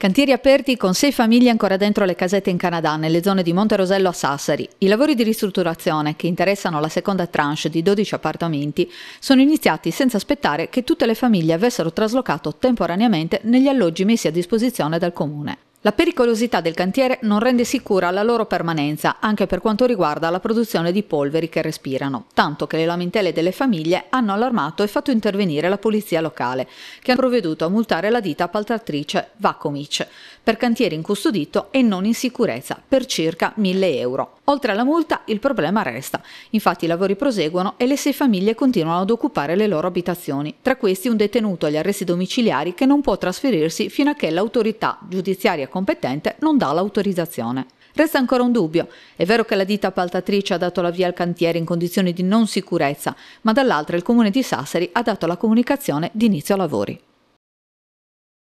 Cantieri aperti con sei famiglie ancora dentro le casette in Canada, nelle zone di Monte Rosello a Sassari. I lavori di ristrutturazione, che interessano la seconda tranche di 12 appartamenti, sono iniziati senza aspettare che tutte le famiglie avessero traslocato temporaneamente negli alloggi messi a disposizione dal comune. La pericolosità del cantiere non rende sicura la loro permanenza, anche per quanto riguarda la produzione di polveri che respirano, tanto che le lamentele delle famiglie hanno allarmato e fatto intervenire la polizia locale, che ha provveduto a multare la ditta appaltatrice Vacomic per cantiere incustodito e non in sicurezza per circa 1000 euro. Oltre alla multa, il problema resta. Infatti i lavori proseguono e le sei famiglie continuano ad occupare le loro abitazioni. Tra questi un detenuto agli arresti domiciliari che non può trasferirsi fino a che l'autorità giudiziaria competente non dà l'autorizzazione. Resta ancora un dubbio. È vero che la ditta appaltatrice ha dato la via al cantiere in condizioni di non sicurezza, ma dall'altra il comune di Sassari ha dato la comunicazione di inizio lavori.